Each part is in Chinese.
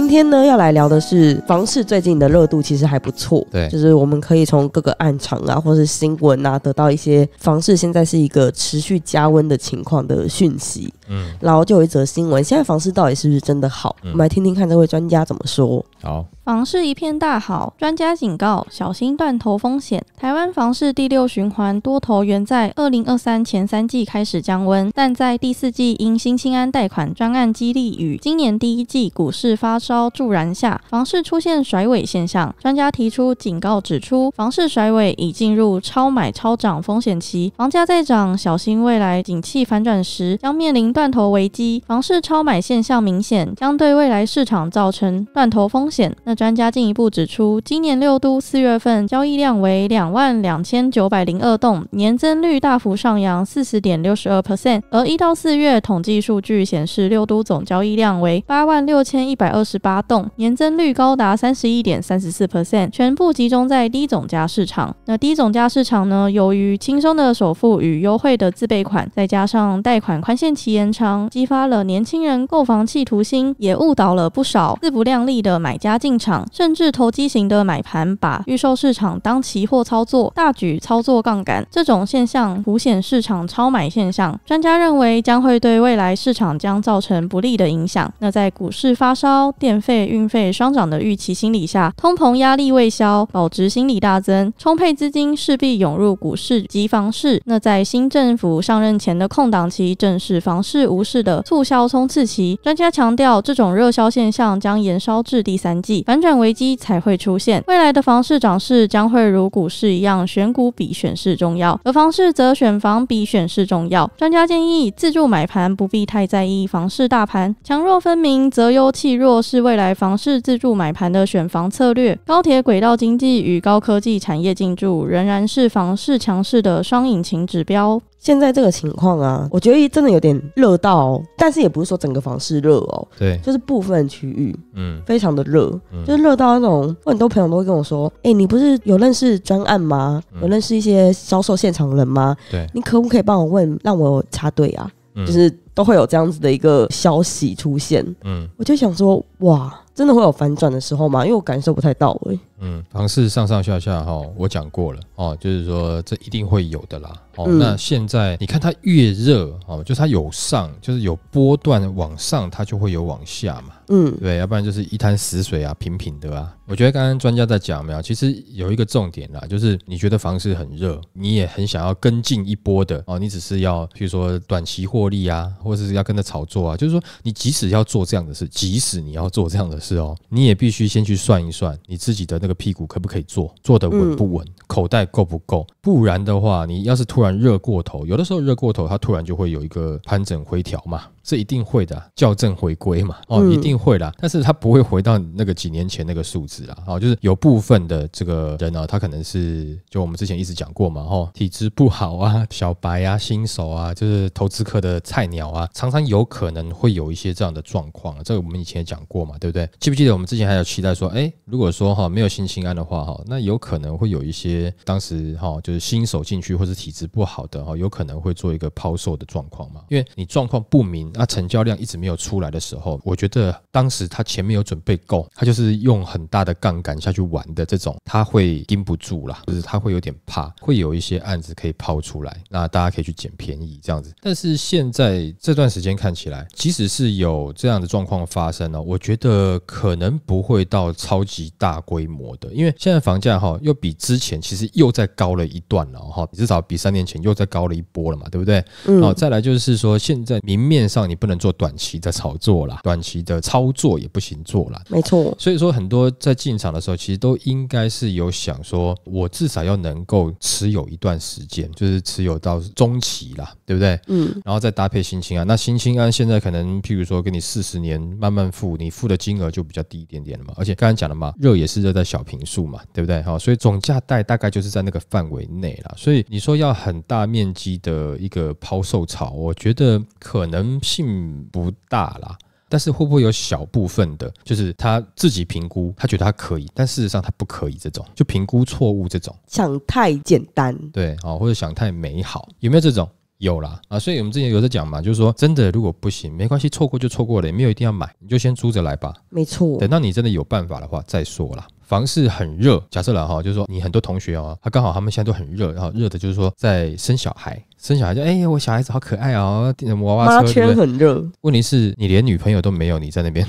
今天呢，要来聊的是房市最近的热度其实还不错，对，就是我们可以从各个暗场啊，或是新闻啊，得到一些房市现在是一个持续加温的情况的讯息。嗯，然后就有一则新闻，现在房市到底是不是真的好？我们来听听看这位专家怎么说。好。房市一片大好，专家警告小心断头风险。台湾房市第六循环多头原在二零二三前三季开始降温，但在第四季因新兴安贷款专案激励与今年第一季股市发烧助燃下，房市出现甩尾现象。专家提出警告，指出房市甩尾已进入超买超涨风险期，房价再涨，小心未来景气反转时将面临断头危机。房市超买现象明显，将对未来市场造成断头风险。那。专家进一步指出，今年六都四月份交易量为两万两千九百零二栋，年增率大幅上扬四十点六十二 percent。而一到四月统计数据显示，六都总交易量为八万六千一百二十八栋，年增率高达三十一点三十四 percent，全部集中在低总价市场。那低总价市场呢？由于轻松的首付与优惠的自备款，再加上贷款宽限期延长，激发了年轻人购房企图心，也误导了不少自不量力的买家进场。甚至投机型的买盘，把预售市场当期货操作，大举操作杠杆，这种现象凸显市场超买现象。专家认为将会对未来市场将造成不利的影响。那在股市发烧、电费、运费双涨的预期心理下，通膨压力未消，保值心理大增，充沛资金势必涌入股市及房市。那在新政府上任前的空档期，正是房市无市的促销冲刺期。专家强调，这种热销现象将延烧至第三季。反转危机才会出现，未来的房市涨势将会如股市一样，选股比选市重要；而房市则选房比选市重要。专家建议，自助买盘不必太在意房市大盘强弱分明，择优弃弱是未来房市自助买盘的选房策略。高铁、轨道经济与高科技产业进驻仍然是房市强势的双引擎指标。现在这个情况啊，我觉得真的有点热到，但是也不是说整个房市热哦，对，就是部分区域，嗯，非常的热，就是热到那种，很多朋友都会跟我说，哎，你不是有认识专案吗？有认识一些销售现场人吗？对，你可不可以帮我问，让我插队啊？就是都会有这样子的一个消息出现，嗯，我就想说，哇，真的会有反转的时候吗？因为我感受不太到，会。嗯，房市上上下下哈，我讲过了哦，就是说这一定会有的啦哦。那现在你看它越热哦，就它有上，就是有波段往上，它就会有往下嘛。嗯，对，要不然就是一滩死水啊，平平的啊。我觉得刚刚专家在讲没有，其实有一个重点啦，就是你觉得房市很热，你也很想要跟进一波的哦，你只是要比如说短期获利啊，或者是要跟着炒作啊，就是说你即使要做这样的事，即使你要做这样的事哦，你也必须先去算一算你自己的那。屁股可不可以坐？坐的稳不稳？口袋够不够？不然的话，你要是突然热过头，有的时候热过头，它突然就会有一个盘整回调嘛，这一定会的，校正回归嘛，哦，一定会啦。但是它不会回到那个几年前那个数字啦。哦，就是有部分的这个人啊，他可能是就我们之前一直讲过嘛，哦，体质不好啊，小白啊，新手啊，就是投资客的菜鸟啊，常常有可能会有一些这样的状况。这个我们以前也讲过嘛，对不对？记不记得我们之前还有期待说，哎，如果说哈没有新清安的话哈，那有可能会有一些当时哈就。新手进去或者体质不好的哦，有可能会做一个抛售的状况嘛？因为你状况不明，那成交量一直没有出来的时候，我觉得当时他前面有准备够，他就是用很大的杠杆下去玩的这种，他会盯不住了，就是他会有点怕，会有一些案子可以抛出来，那大家可以去捡便宜这样子。但是现在这段时间看起来，即使是有这样的状况发生呢，我觉得可能不会到超级大规模的，因为现在房价哈又比之前其实又再高了一。断了哈，你至少比三年前又再高了一波了嘛，对不对？哦，再来就是说，现在明面上你不能做短期的炒作啦，短期的操作也不行做了，没错。所以说，很多在进场的时候，其实都应该是有想说，我至少要能够持有一段时间，就是持有到中期啦，对不对？嗯，然后再搭配新青安，那新青安现在可能譬如说，给你四十年慢慢付，你付的金额就比较低一点点了嘛。而且刚才讲了嘛，热也是热在小平数嘛，对不对？好，所以总价贷大概就是在那个范围。内了，所以你说要很大面积的一个抛售潮，我觉得可能性不大啦。但是会不会有小部分的，就是他自己评估，他觉得他可以，但事实上他不可以，这种就评估错误这种想太简单，对啊，或者想太美好，有没有这种？有啦啊！所以我们之前有在讲嘛，就是说真的，如果不行，没关系，错过就错过了，也没有一定要买，你就先租着来吧。没错，等到你真的有办法的话，再说啦。房事很热，假设了哈，就是说你很多同学啊，他刚好他们现在都很热，然后热的就是说在生小孩，生小孩就哎，我小孩子好可爱哦，什么娃娃车，很热。问题是，你连女朋友都没有，你在那边。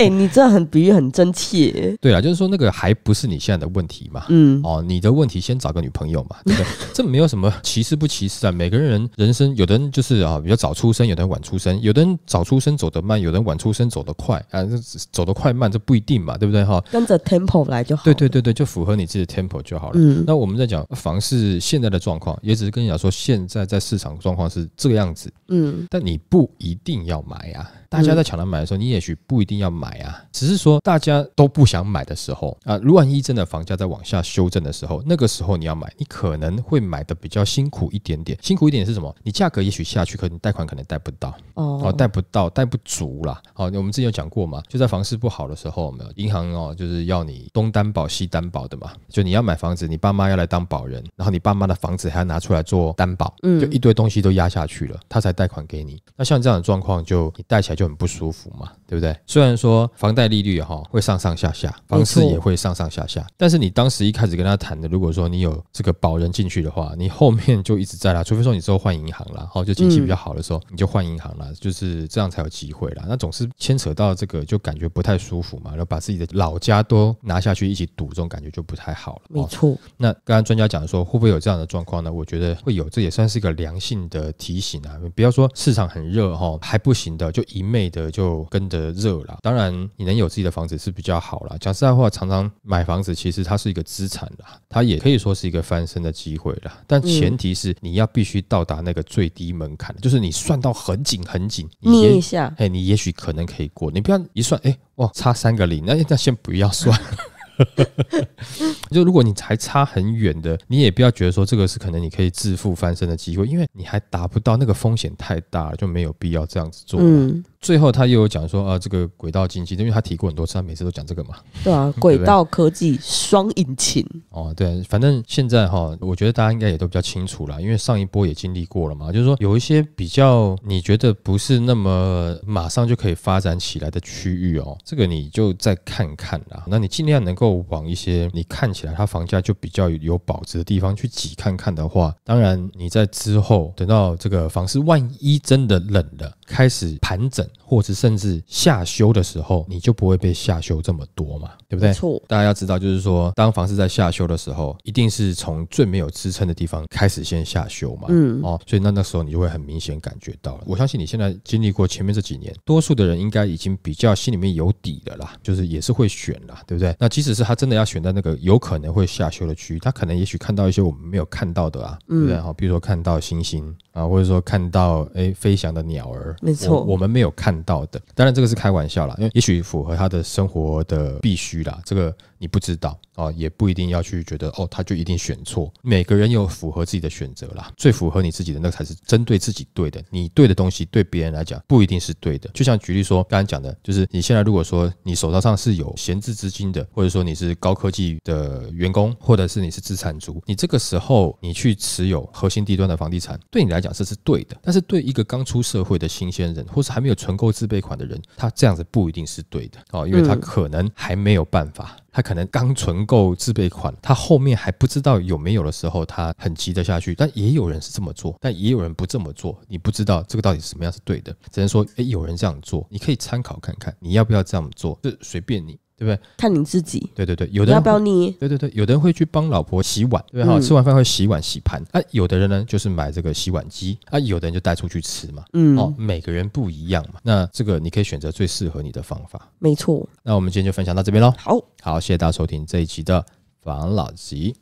哎，你这很比喻，很真切。对啊，就是说那个还不是你现在的问题嘛。嗯。哦，你的问题先找个女朋友嘛。这个 这没有什么歧视不歧视啊。每个人人生，有的人就是啊比较早出生，有的人晚出生，有的人早出生走得慢，有的人晚出生走得快。啊，走得快慢这不一定嘛，对不对哈？跟着 tempo 来就好。对对对对，就符合你自己的 tempo 就好了。嗯。那我们在讲房市现在的状况，也只是跟你讲说现在在市场状况是这个样子。嗯。但你不一定要买啊！大家在抢着买的时候，你也许不一定要买。买啊，只是说大家都不想买的时候啊，万一真的房价在往下修正的时候，那个时候你要买，你可能会买的比较辛苦一点点。辛苦一点是什么？你价格也许下去，可你贷款可能贷不到哦，贷不到，贷不足了。哦，我们之前有讲过嘛，就在房市不好的时候，银行哦就是要你东担保西担保的嘛，就你要买房子，你爸妈要来当保人，然后你爸妈的房子还要拿出来做担保，嗯，就一堆东西都压下去了，他才贷款给你。那像这样的状况，就你贷起来就很不舒服嘛，对不对？虽然说。说房贷利率哈会上上下下，房市也会上上下下。但是你当时一开始跟他谈的，如果说你有这个保人进去的话，你后面就一直在啦。除非说你之后换银行了，然后就经济比较好的时候，你就换银行了，就是这样才有机会了。那总是牵扯到这个，就感觉不太舒服嘛。然后把自己的老家都拿下去一起赌，这种感觉就不太好了。没错。那刚刚专家讲说会不会有这样的状况呢？我觉得会有，这也算是一个良性的提醒啊。不要说市场很热哈还不行的，就一昧的就跟着热了。当然。然你能有自己的房子是比较好了。讲实在话，常常买房子其实它是一个资产啦，它也可以说是一个翻身的机会啦。但前提是你要必须到达那个最低门槛，就是你算到很紧很紧，捏一下，哎，你也许可能可以过。你不要一算，哎，哇，差三个零，那那先不要算。就如果你还差很远的，你也不要觉得说这个是可能你可以致富翻身的机会，因为你还达不到，那个风险太大了，就没有必要这样子做。嗯。最后，他又有讲说啊，这个轨道经济，因为他提过很多次，他每次都讲这个嘛。对啊，轨道科技双引擎。哦，对，反正现在哈，我觉得大家应该也都比较清楚了，因为上一波也经历过了嘛。就是说，有一些比较你觉得不是那么马上就可以发展起来的区域哦，这个你就再看看啦。那你尽量能够往一些你看起来它房价就比较有保值的地方去挤看看的话，当然你在之后等到这个房市万一真的冷了。开始盘整。或是甚至下修的时候，你就不会被下修这么多嘛，对不对？错。大家要知道，就是说，当房市在下修的时候，一定是从最没有支撑的地方开始先下修嘛，嗯，哦，所以那那时候你就会很明显感觉到。了。我相信你现在经历过前面这几年，多数的人应该已经比较心里面有底的啦，就是也是会选啦，对不对？那即使是他真的要选在那个有可能会下修的区域，他可能也许看到一些我们没有看到的啊，对不对？好，比如说看到星星啊，或者说看到哎飞翔的鸟儿，没错，我们没有看。到的，当然这个是开玩笑啦，因为也许符合他的生活的必须啦。这个你不知道啊，也不一定要去觉得哦，他就一定选错。每个人有符合自己的选择啦，最符合你自己的那才是针对自己对的。你对的东西，对别人来讲不一定是对的。就像举例说，刚刚讲的，就是你现在如果说你手头上是有闲置资金的，或者说你是高科技的员工，或者是你是资产族，你这个时候你去持有核心地段的房地产，对你来讲这是对的。但是对一个刚出社会的新鲜人，或是还没有存够。自备款的人，他这样子不一定是对的哦，因为他可能还没有办法，他可能刚存够自备款，他后面还不知道有没有的时候，他很急得下去。但也有人是这么做，但也有人不这么做，你不知道这个到底是什么样是对的，只能说，哎，有人这样做，你可以参考看看，你要不要这样做，这随便你。对不对？看你自己。对对对，有的人要不要你？对对对，有的人会去帮老婆洗碗，对哈，吃完饭会洗碗洗盘。啊，有的人呢，就是买这个洗碗机。啊，有的人就带出去吃嘛。嗯，哦，每个人不一样嘛。那这个你可以选择最适合你的方法。没错。那我们今天就分享到这边喽。好，好，谢谢大家收听这一集的防老集。